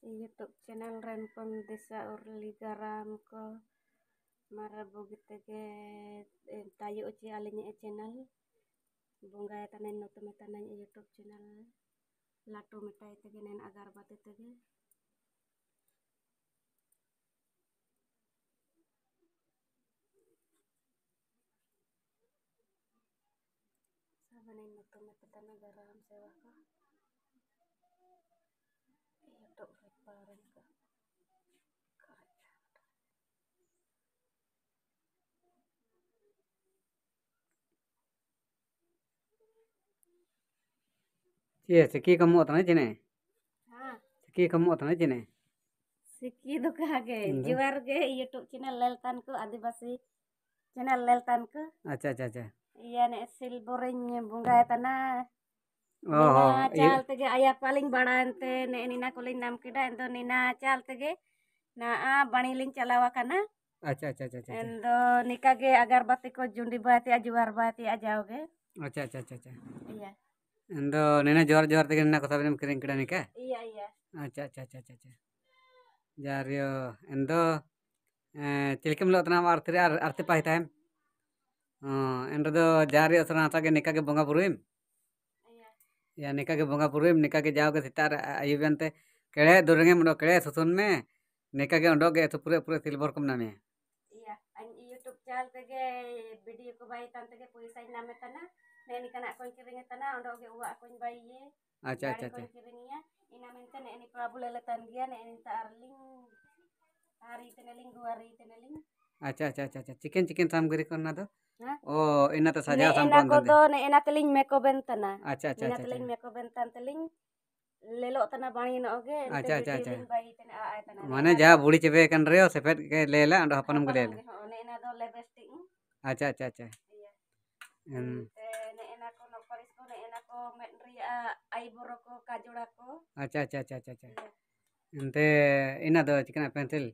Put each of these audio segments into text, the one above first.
di iya, YouTube channel Rempong Desa Urli Garam ko marabog ke, eh, tayo uci alinya e channel bunga ya e tanen no tumi tanen e YouTube channel latu mitai tege nen agar bate tege sabanin no tumi tanen garam sewa ka Iya, seki kamu otana aja Hah? Seki kamu aja jene. Seki duka ke, jiwar ke YouTube channel Leltan ku Adivasi channel Leltan ku. Acha acha acha. Iya ne silboreng bunga ya, na. Oh, चाल तेगे आया पालिंग बड़ानते ने नीना कोलिंग नाम केडा एंदो नीना चाल तेगे ना आ बणी लिंग kana. कना अच्छा अच्छा अच्छा एंदो nikah ke? Agar को jundi बाती अजवार बाती ajau ke? अच्छा अच्छा अच्छा अच्छा Iya. ᱤᱧᱫᱚ ᱱᱮᱱᱮ ᱡᱚᱦᱟᱨ ᱡᱚᱦᱟᱨ ᱛᱮᱜᱮ ᱱᱮᱱᱟ ᱠᱚᱛᱟ ᱵᱮᱱᱮᱢ ᱠᱤᱨᱤᱧ ᱠᱮᱫᱟ ᱱᱤᱠᱟ ᱤᱭᱟ ᱤᱭᱟ ᱟᱪᱪᱷᱟ ᱟᱪᱪᱷᱟ ᱟᱪᱪᱷᱟ ᱟᱪᱪᱷᱟ ᱡᱟᱨᱤᱭᱚ ᱤᱧᱫᱚ ᱪᱤᱞᱠᱮᱢ ᱞᱚᱜ ᱛᱟᱱᱟ ᱟᱨ ᱛᱤᱨᱮ ᱟᱨ ᱟᱨᱛᱮ ᱯᱟᱭ ᱛᱟᱭᱮᱢ ᱮᱱᱨᱮᱫᱚ ᱡᱟᱨᱤᱭᱚ ᱥᱨᱟ ᱦᱟᱛᱟ ᱜᱮ ᱱᱤᱠᱟ ᱜᱮ ᱵᱚᱸᱜᱟ ᱵᱩᱨᱩᱭᱮᱢ या निका के बंगा पूर्व निका के जाओ के सितार आयुबन ते केड़े दुरंगे मुंडो केड़े सुसुन में निका के उंडो के तो पूरे पूरे सिल्वर कम नामे ya an YouTube channel tege video ko bayi tan tege puisa ina metana neni kana kon tana ondo ge uwa bayi ye acha acha acha kiringe ya ina mentana ini prabu lele dia neni tarling hari teneling gua hari teneling acha acha acha acha chicken chicken samgri kon na do Oh, ina ta saja sampan tan. Ina teling meko bentana. Acha acha acha. Ina teling meko bentan teling lelok tanah bani no oke acha acha acha mana jah buli cebe kan reo sepet ke lela ando hapanam ke lela ne ena do lebesting acha acha acha iya. ne ena ko no paris ko ne ena ko met ri a ai boroko kajurako acha acha acha acha acha iya. ente ena do chicken pencil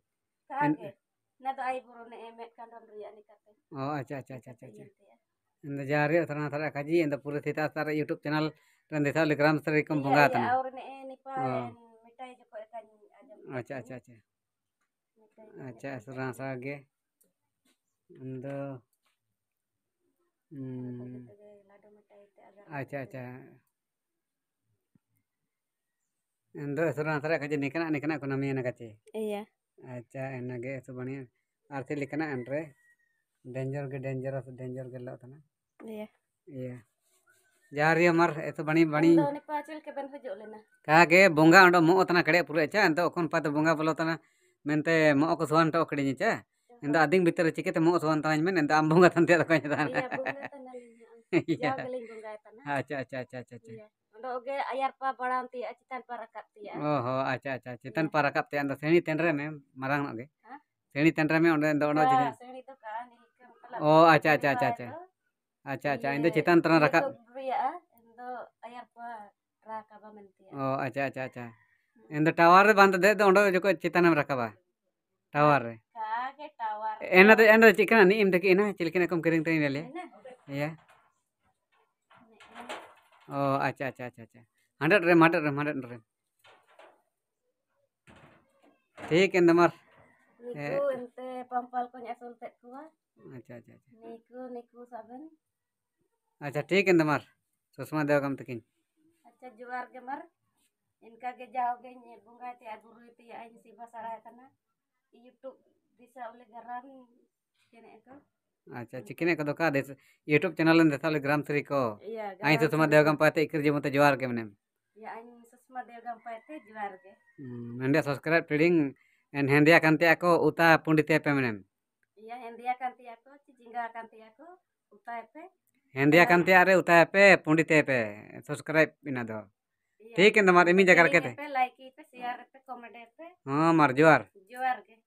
ne do ai boro ne emet kan don ri ani kate oh acha acha acha acha ente jari tanah tara kaji ente pura tita tara youtube channel ᱨᱮᱸᱫᱮ ᱛᱟᱦᱞᱮ ᱜᱨᱟᱢ ᱥᱛᱚᱨ ᱨᱮᱠᱚ ᱵᱚᱸᱜᱟ ᱟᱛᱟᱱᱟ ᱟᱨ ᱱᱮ ᱱᱤᱯᱟ ᱢᱤᱴᱟᱭ ᱡᱚᱠᱚ ᱮᱠᱟᱱ ᱟᱡᱚᱢ ᱟᱪᱪᱷᱟ ᱟᱪᱪᱷᱟ ᱟᱪᱪᱷᱟ ᱟᱪᱪᱷᱟ ᱥᱨᱟ ᱥᱟᱜᱮ ᱟᱢᱫᱚ ᱟᱪᱪᱷᱟ ᱟᱪᱪᱷᱟ ᱟᱢᱫᱚ ᱥᱨᱟ ᱥᱨᱟ ᱠᱟᱡᱮ ᱱᱤᱠᱟᱱᱟ ᱱᱤᱠᱟᱱᱟ ᱠᱚ ᱱᱟᱢᱤᱭᱟᱱᱟ ᱠᱟᱪᱮ ᱤᱭᱟ ᱟᱪᱪᱷᱟ ᱮᱱᱟᱜᱮ ᱥᱚ ᱵᱟᱱᱤᱭᱟ ᱟᱨ ᱪᱮᱫ ᱞᱮᱠᱟᱱᱟ ᱮᱱᱨᱮ ᱰᱮᱧᱡᱟᱨ ᱜᱮ ᱰᱮᱧᱡᱟᱨᱟᱥ ᱰᱮᱧᱡᱟᱨ ᱜᱮ ᱞᱟᱜ ᱛᱟᱱᱟ ᱤᱭᱟ ᱤᱭᱟ ᱡᱟᱦᱟᱸ ᱨᱮ ᱢᱟᱨ ᱮᱛᱚ ᱵᱟᱹᱱᱤ ᱵᱟᱹᱱᱤ ᱩᱱᱤ ᱯᱟᱪᱮᱞ ᱠᱮ ᱵᱮᱱ ᱦᱤᱡᱩᱜ ᱞᱮᱱᱟ ᱠᱟᱜᱮ ᱵᱚᱸᱜᱟ ᱚᱸᱰᱚ ᱢᱚ ᱚᱛᱱᱟ ᱠᱟᱲᱮ ᱯᱩᱨᱟᱹ ᱪᱟ ᱮᱱᱛᱚ ᱚᱠᱚᱱ ᱯᱟᱛ ᱵᱚᱸᱜᱟ ᱵᱚᱞᱚ ᱛᱟᱱᱟ ᱢᱮᱱᱛᱮ ᱢᱚ ᱚᱠᱚ ᱥᱚᱣᱟᱱ ᱴᱚ ᱠᱟᱲᱤᱧ ᱪᱟ ᱮᱱᱫᱚ ᱟᱫᱤᱝ ᱵᱷᱤᱛᱨᱮ ᱪᱤᱠᱮᱛᱮ ᱢᱚ ᱥᱚᱣᱟᱱ ᱛᱟᱱᱟᱧ ᱢᱮᱱ ᱮᱱᱫᱚ ᱟᱢ ᱵᱚᱸᱜᱟ ᱛᱟᱱᱛᱮ ᱫᱚ ᱠᱟᱹᱧ ᱛᱟᱱᱟ ᱟᱪᱪᱷᱟ ᱟᱪᱪᱷᱟ ᱟᱪᱪᱷᱟ ᱟᱪᱪᱷᱟ ᱟᱪᱪᱷᱟ ᱚᱸᱰᱚᱜᱮ ᱟᱭᱟᱨ ᱯᱟ ᱵᱟᱲᱟᱢ ᱛᱤᱭᱟ ᱪᱮᱛᱟᱱ ᱯᱟ ᱨᱟᱠᱟᱵ ᱛᱤᱭᱟ ᱚᱦᱚ ᱟᱪᱪᱷᱟ ᱟᱪᱪᱷᱟ ᱪᱮᱛᱟᱱ ᱯᱟ ᱨᱟᱠᱟᱵ ᱛᱤᱭᱟ ᱮᱱᱫᱚ ᱥᱮᱬᱤ ᱛᱮᱱᱨᱮ ᱢᱮ ᱢᱟᱨᱟᱝ ᱱᱚᱜ ᱜᱮ ᱥᱮᱬᱤ तंत्र में ओंडे दोनो जी ओ अच्छा अच्छा अच्छा अच्छा अच्छा अच्छा अच्छा इंदो चेतन तरह रखा ᱨᱮᱭᱟᱜᱼᱟ ᱮᱱᱫᱚ ᱟᱭᱟᱨ ᱠᱚᱣᱟ ᱨᱟᱠᱟᱵᱟ ᱢᱮᱱᱛᱮ ᱚ ᱟᱪᱪᱷᱟ ᱟᱪᱪᱷᱟ ᱟᱪᱪᱷᱟ ओ अच्छा अच्छा अच्छा अच्छा हंड्रेड रे हंड्रेड रे हंड्रेड रे ठीक है नमर अच्छा अच्छा अच्छा ठीक है नमर susma dewa kam takin acha juar gemar inka ge jaw ge ni bunga ti aguru ti ya ain si basara kana youtube bisa oleh garan kene eto acha chikine ka youtube channel en oleh gram sri ko iya susma dewa kam pate ikir jemu ta juar iya ain susma dewa kam pate juar ge hmm nende subscribe trading en hendia aku uta pundi iya, ti pe iya hendia kan aku cijinga kan ti aku uta pe ᱦᱮᱸᱫᱮᱭᱟ ᱠᱟᱱ ᱛᱮ ᱟᱨᱮ ᱩᱛᱟᱭ ᱯᱮ ᱯᱩᱸᱰᱤᱛᱮ ᱯᱮ ᱥᱟᱵᱥᱠᱨᱟᱭᱤᱵ ᱤᱱᱟ ᱫᱚ ठीक है तुम्हारे इमी जगह के थे लाइक पे शेयर पे कमेंट पे हां मार जोर जोर के